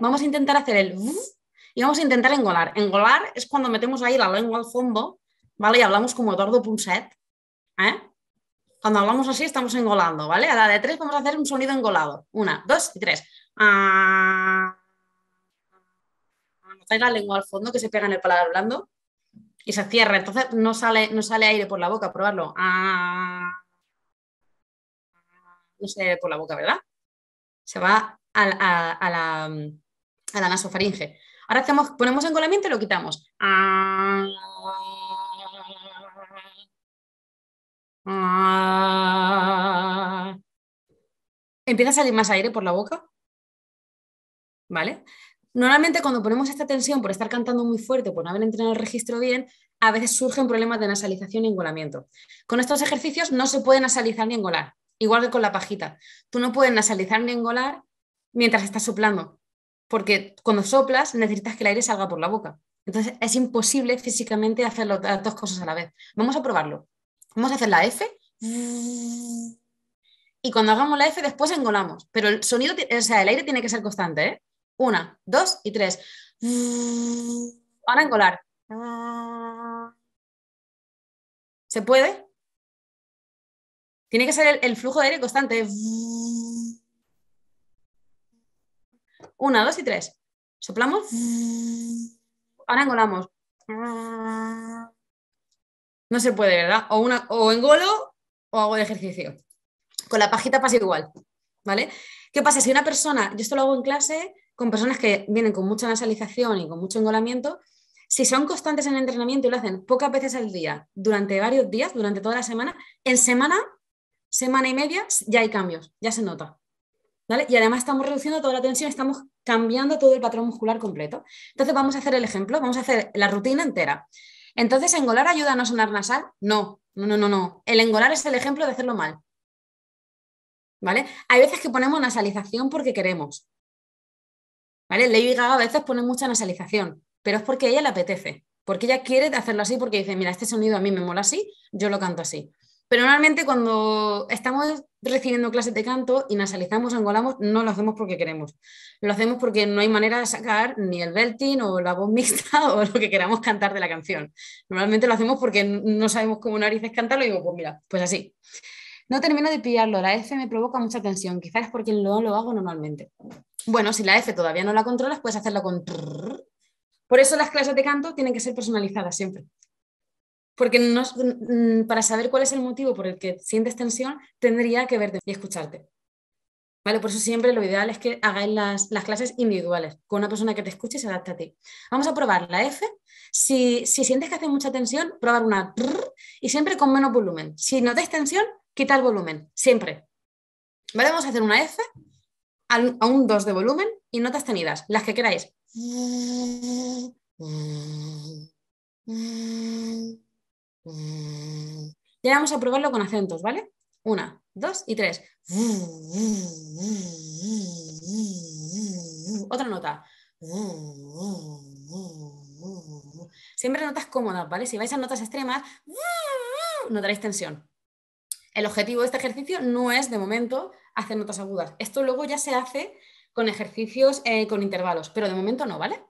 Vamos a intentar hacer el y vamos a intentar engolar. Engolar es cuando metemos ahí la lengua al fondo, ¿vale? Y hablamos como Eduardo Punset, ¿eh? Cuando hablamos así estamos engolando, ¿vale? A la de tres vamos a hacer un sonido engolado. Una, dos y tres. Ah... la lengua al fondo que se pega en el paladar blando y se cierra. Entonces no sale, no sale aire por la boca, probarlo. Ah. No sale por la boca, ¿verdad? Se va a la a la nasofaringe. Ahora ponemos engolamiento y lo quitamos. Empieza a salir más aire por la boca. ¿Vale? Normalmente cuando ponemos esta tensión por estar cantando muy fuerte, por no haber entrenado el registro bien, a veces surgen problemas de nasalización y engolamiento. Con estos ejercicios no se puede nasalizar ni engolar, igual que con la pajita. Tú no puedes nasalizar ni engolar mientras estás soplando, porque cuando soplas necesitas que el aire salga por la boca. Entonces es imposible físicamente hacer las dos cosas a la vez. Vamos a probarlo. Vamos a hacer la F. Y cuando hagamos la F después engolamos. Pero el sonido, o sea, el aire tiene que ser constante. ¿eh? Una, dos y tres. Van a engolar. ¿Se puede? Tiene que ser el flujo de aire constante. Una, dos y tres. Soplamos. Ahora engolamos. No se puede, ¿verdad? O, una, o engolo o hago el ejercicio. Con la pajita pasa igual, ¿vale? ¿Qué pasa? Si una persona, yo esto lo hago en clase con personas que vienen con mucha nasalización y con mucho engolamiento, si son constantes en el entrenamiento y lo hacen pocas veces al día, durante varios días, durante toda la semana, en semana, semana y media, ya hay cambios, ya se nota. ¿vale? Y además estamos reduciendo toda la tensión, estamos cambiando todo el patrón muscular completo. Entonces vamos a hacer el ejemplo, vamos a hacer la rutina entera. Entonces, ¿engolar ayuda a no sonar nasal? No, no, no, no, no. El engolar es el ejemplo de hacerlo mal. ¿Vale? Hay veces que ponemos nasalización porque queremos. ¿Vale? Lady Gaga a veces pone mucha nasalización, pero es porque a ella le apetece, porque ella quiere hacerlo así, porque dice, mira, este sonido a mí me mola así, yo lo canto así. Pero normalmente cuando estamos recibiendo clases de canto y nasalizamos, angolamos, no lo hacemos porque queremos. Lo hacemos porque no hay manera de sacar ni el belting o la voz mixta o lo que queramos cantar de la canción. Normalmente lo hacemos porque no sabemos cómo narices cantarlo y digo, pues mira, pues así. No termino de pillarlo, la F me provoca mucha tensión, quizás es porque no lo hago normalmente. Bueno, si la F todavía no la controlas, puedes hacerlo con... Por eso las clases de canto tienen que ser personalizadas siempre. Porque mm, para saber cuál es el motivo por el que sientes tensión, tendría que verte y escucharte. ¿Vale? Por eso siempre lo ideal es que hagáis las, clases individuales, con una persona que te escuche y se adapte a ti. Vamos a probar la F. Si, sientes que hace mucha tensión, probar una y siempre con menos volumen. Si notas tensión, quita el volumen, siempre. Vamos a hacer una F a un 2 de volumen y notas tenidas, las que queráis. Ya vamos a probarlo con acentos, ¿vale? Una, dos y tres. Otra nota. Siempre notas cómodas, ¿vale? Si vais a notas extremas, notaréis tensión. El objetivo de este ejercicio no es, de momento, hacer notas agudas. Esto luego ya se hace con ejercicios eh, con intervalos, pero de momento no, ¿vale?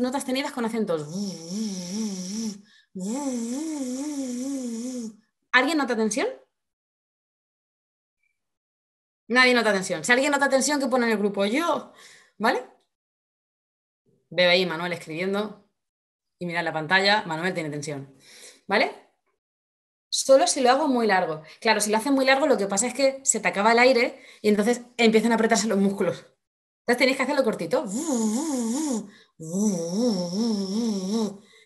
Notas tenidas con acentos. ¿Alguien nota tensión? Nadie nota tensión. Si alguien nota tensión, que pone en el grupo yo, ¿vale? Veo ahí Manuel escribiendo y mira la pantalla, Manuel tiene tensión, ¿vale? Solo si lo hago muy largo. Claro, si lo hacen muy largo, lo que pasa es que se te acaba el aire y entonces empiezan a apretarse los músculos. Entonces tenéis que hacerlo cortito.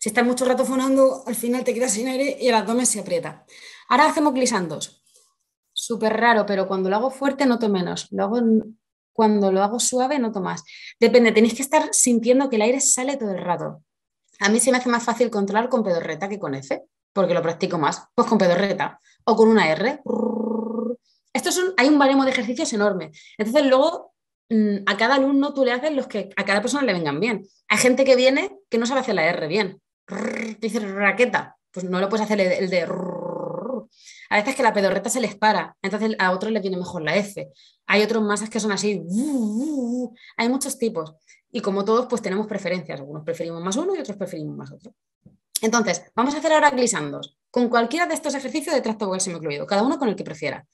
Si estás mucho rato fonando, al final te quedas sin aire y el abdomen se aprieta. Ahora hacemos glisandos. Súper raro, pero cuando lo hago fuerte noto menos. Lo cuando lo hago suave noto más. Depende, tenéis que estar sintiendo que el aire sale todo el rato. A mí se me hace más fácil controlar con pedorreta que con F, porque lo practico más. Pues con pedorreta o con una R. Estos hay un baremo de ejercicios enorme. Entonces luego mm, a cada alumno tú le haces los que a cada persona le vengan bien. Hay gente que viene que no sabe hacer la R bien dice raqueta, pues no lo puedes hacer el, de... A veces que la pedorreta se les para, entonces a otros le viene mejor la F. Hay otros masas que son así. Hay muchos tipos. Y como todos, pues tenemos preferencias. Algunos preferimos más uno y otros preferimos más otro. Entonces, vamos a hacer ahora glissandos, con cualquiera de estos ejercicios de tracto vocal incluido, cada uno con el que prefiera.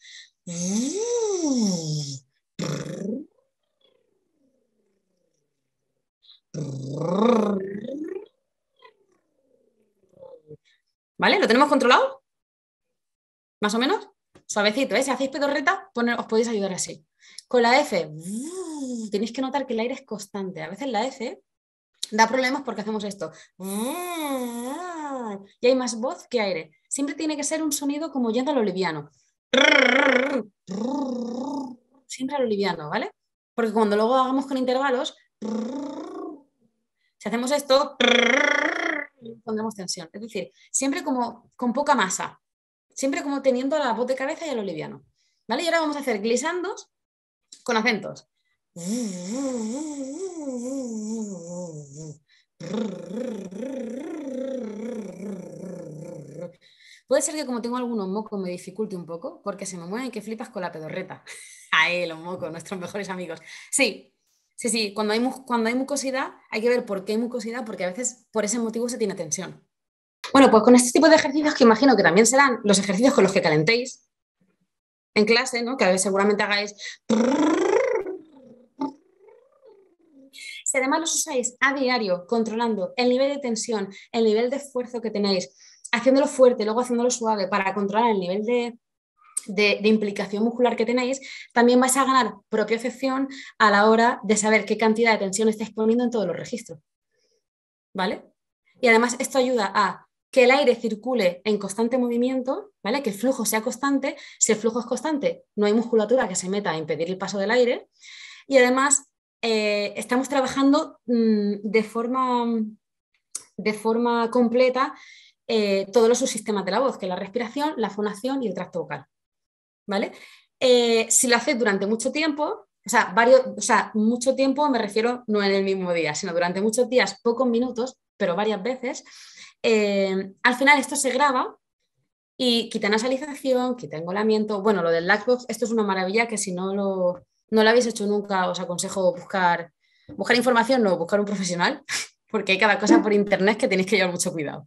¿Vale? ¿Lo tenemos controlado? ¿Más o menos? Suavecito, ¿eh? Si hacéis pedorreta, os podéis ayudar así. Con la F, tenéis que notar que el aire es constante. A veces la F da problemas porque hacemos esto. y hay más voz que aire. Siempre tiene que ser un sonido como yendo a lo liviano. Siempre al lo ¿vale? Porque cuando luego hagamos con intervalos, si hacemos esto, pondremos tensión. Es decir, siempre como con poca masa, siempre como teniendo la voz de cabeza y el oliviano, ¿Vale? Y ahora vamos a hacer glisandos con acentos. Puede ser que como tengo algunos mocos me dificulte un poco, porque se me mueven que flipas con la pedorreta. Ahí, los mocos, nuestros mejores amigos. Sí, Sí, sí, cuando hay, cuando hay mucosidad hay que ver por qué hay mucosidad, porque a veces por ese motivo se tiene tensión. Bueno, pues con este tipo de ejercicios que imagino que también serán los ejercicios con los que calentéis en clase, ¿no? que a veces seguramente hagáis... Si además los usáis a diario, controlando el nivel de tensión, el nivel de esfuerzo que tenéis, haciéndolo fuerte, luego haciéndolo suave para controlar el nivel de de, implicación muscular que tenéis, también vais a ganar propia propiocepción a la hora de saber qué cantidad de tensión estáis poniendo en todos los registros. ¿Vale? Y además esto ayuda a que el aire circule en constante movimiento, ¿vale? Que el flujo sea constante. Si el flujo es constante, no hay musculatura que se meta a impedir el paso del aire. Y además eh, estamos trabajando mm, de, forma, de forma completa eh, todos los subsistemas de la voz, que es la respiración, la fonación y el tracto vocal. Eh, si lo haces durante mucho tiempo, o sea, mucho tiempo me refiero no en el mismo día, sino durante muchos días, pocos minutos, pero varias veces, eh, al final esto se graba y quita nasalización, quita engolamiento, bueno, lo del Lackbox, esto es una maravilla que si no lo, no lo habéis hecho nunca, os aconsejo buscar, buscar información, no, buscar un profesional, porque hay cada cosa por internet que tenéis que llevar mucho cuidado.